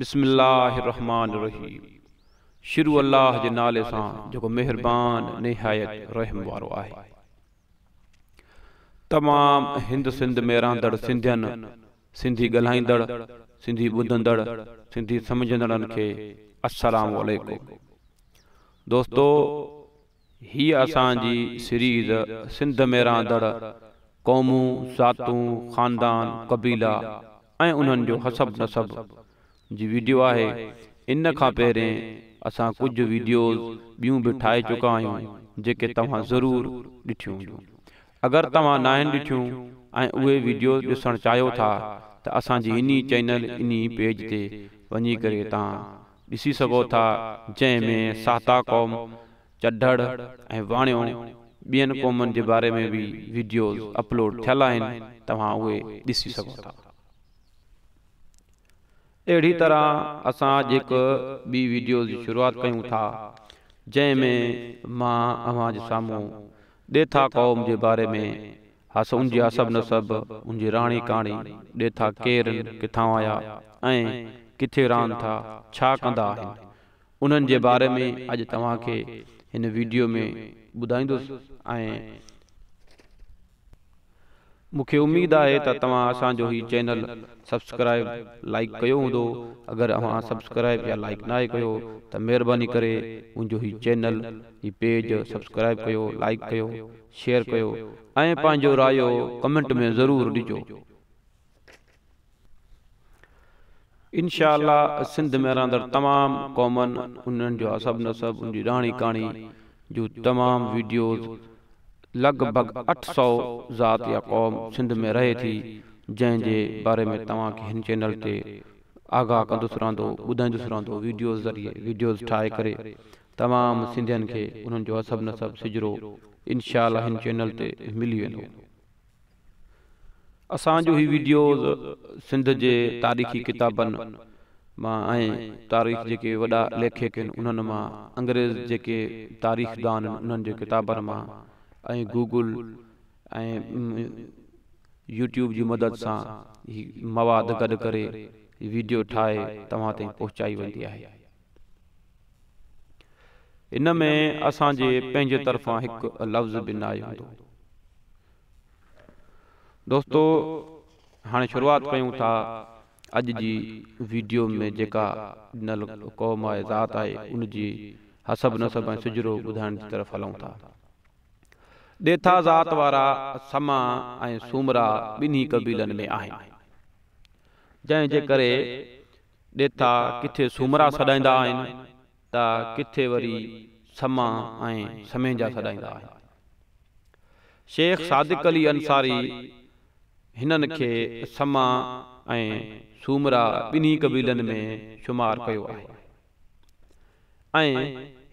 बिस्मिल्लाहिर्रहमानिर्रहीम शुरू अल्लाह जे नाले सां जेको महिरबान निहायत रहम वारो आहे तमामु हिंद सिंध में रहंदड़ सिंधियुनि सिंधी ॻाल्हाईंदड़ सिंधी ॿुधंदड़ सिंधी सम्झंदड़नि खे असलाम वालेकुम दोस्तो हीअ सीरीज़ सिंध में रहंदड़ क़ौमूं ज़ातूं ख़ानदान कबीला ऐं हसब नसब जी वीडियो आहे इन खां पहिरें असां कुझु वीडियोस ॿियूं बि ठाहे चुका आहियूं जेके तव्हां ज़रूरु ॾिठियूं अगरि तव्हां न आहिनि ॾिठियूं ऐं उहे वीडियो ॾिसणु चाहियो था त असांजी इन चैनल इन पेज ते वञी करे तव्हां ॾिसी सघो था जंहिंमें साता कौम चडड़ ऐं वाणियो ॿियनि क़ौमनि जे बारे में बि वीडियोस अपलोड थियल आहिनि तव्हां उहे ॾिसी सघो था अहिड़ी तरह असां अॼु हिकु ॿी वीडियो जी शुरूआति कयूं था जंहिंमें मां अव्हां जे साम्हूं ॾेथा कौम जे बारे में हस उन उनजी अस उन जी राणी कहाणी ॾेथा केरु किथां आया ऐं किथे रहनि था छा कंदा आहिनि उन्हनि जे बारे में अॼु तव्हांखे हिन वीडियो में ॿुधाईंदुसि ऐं मूंखे उमेदु आहे त तव्हां असांजो हीउ चैनल सब्सक्राइब लाइक कयो हूंदो अगरि तव्हां सब्सक्राइब या लाइक नाहे कयो त महिरबानी करे उनजो हीउ चैनल हीउ पेज सब्सक्राइब कयो लाइक कयो शेयर कयो ऐं पंहिंजो रायो कमेंट में ज़रूरु ॾिजो इनशा सिंध में रहंदड़ तमामु कॉमन उन्हनि जा सभु न सभु उनजी राणी कहाणी जूं तमामु वीडियोस लॻभॻि अठ सौ ज़ात या क़ौम सिंध में रहे थी जंहिंजे बारे में तव्हांखे हिन चैनल ते आगाह कंदुसि रहंदो ॿुधाईंदुसि रहंदो वीडियो ज़रिए वीडियोस ठाहे करे तमामु सिंधियुनि खे हुननि जो असब नसब सिजरो इनशा हिन चैनल ते मिली वेंदो असांजो ही वीडियोस सिंध जे तारीख़ी किताबनि मां ऐं तारीख़ जेके वॾा लेखक आहिनि उन्हनि मां अंग्रेज़ जेके तारीख़ दान उन्हनि जे किताबनि मां ऐं गूगुल ऐं यूट्यूब जी मदद सां मवाद गॾु करे वीडियो ठाहे तव्हां ताईं पहुचाई वेंदी आहे हिन में असांजे पंहिंजे तरफ़ां हिकु लफ़्ज़ बि न आयो हूंदो दोस्तो हाणे शुरुआति कयूं था अॼु जी वीडियो में जेका क़ौम आहे ज़ात आहे उनजी हसब नसब ऐं सिजरो ॿुधाइण जी तरफ़ हलूं था डेथा ज़ात वारा समा ऐं सूमरा ॿिन्ही कबीलनि में आहिनि जंहिं जे करे डेथा किथे सूमरा सॾाईंदा आहिनि त किथे वरी समा ऐं समेंजा सॾाईंदा आहिनि शेख सादिक अली अंसारी हिननि खे समा ऐं सूमरा ॿिन्ही कबीलनि में शुमारु कयो आहे ऐं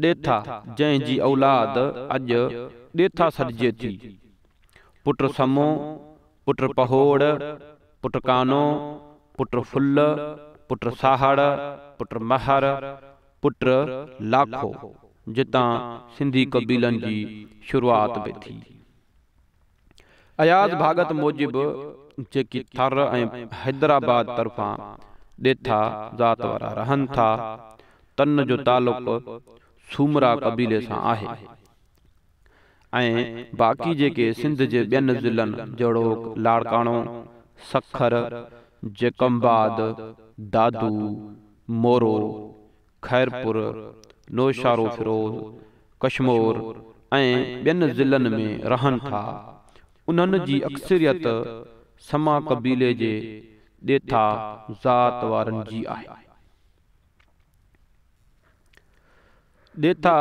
त ॾेथा औलाद अॼु ॾेथा सॾिजे थी पुट समो पुट पहोड़ पुट कानो पुट फुल पुट साहड़ पुट महर पुट लाखो जितां सिंधी कबीलनि जी शुरूआति बि थी अयाज़ भागत मूजिबि जेकी थर हैदराबाद तरफा ॾेथा ज़ात वारा रहनि था तन जो तालुक सूमरा कबीले सां आहे ऐं बाक़ी जेके सिंध जे ॿियनि ज़िलनि जहिड़ो लाड़काणो सखर जेकम्बाद दादू मोरो ख़ैरपुर नौशारो फिरोज़ कश्मोर ऐं ॿियनि ज़िलनि में रहनि था उन्हनि जी अक्सरियत समा कबीले जे देथा ज़ात वारनि जी आहे ਦੇਥਾ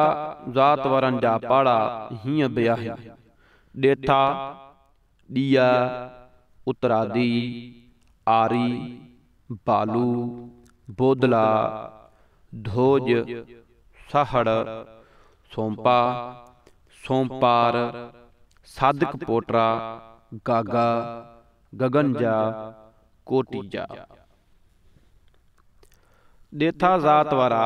ਜ਼ਾਤ ਵਰਨ ਜਾ ਪਾੜਾ ਹੀ ਬਿਆਹੀ ਦੇਥਾ ਦੀਆ ਉਤਰਾਦੀ ਆਰੀ ਬਾਲੂ ਬੋਦਲਾ ਧੋਜ ਸਹੜ ਸੋਂਪਾ ਸੋਂਪਾਰ ਸਾਧਕ ਪੋਟਰਾ ਗਾਗਾ ਗਗਨਜਾ ਕੋਟੀਜਾ ਦੇਥਾ ਜ਼ਾਤ ਵਾਰਾ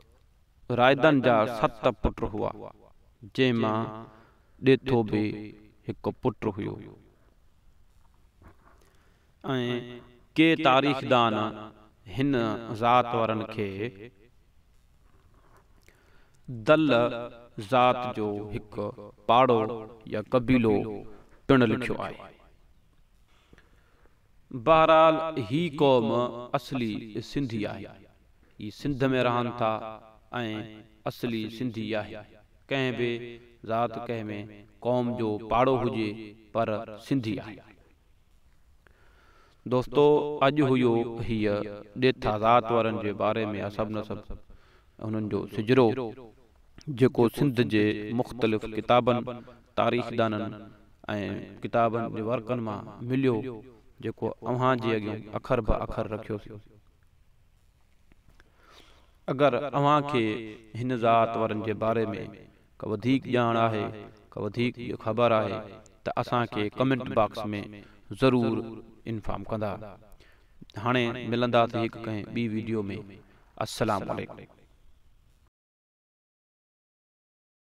रायदनि जा सत पुट हुआ जंहिं मां ॾेथो बि हिकु पुट हुयो दल ज़ात जो हिकु पाड़ो या कबीलो पिणु लिखियो आहे बहरहाल ही कौम असली ऐं असली सिंधी आहे कंहिं बि ज़ात कंहिं में क़ौम जो पाड़ो हुजे पर सिंधी आहे दोस्तो अॼु हुयो हीअ ॾेथा ज़ात वारनि जे बारे में असब नसब जो सिजरो जेको सिंध जे मुख़्तलिफ़ किताबनि तारीख़दाननि ऐं किताबनि जे वर्कनि मां मिलियो अखर ब अखर रखियोसीं अगर अवां खे हिन ज़ात वारनि जे बारे में का वधीक ॼाण आहे का वधीक ख़बर आहे त असांखे कमेंट बॉक्स में जरूर इन्फॉर्म कंदा हाणे मिलंदासीं हिकु कंहिं ॿी वीडियो में असलाम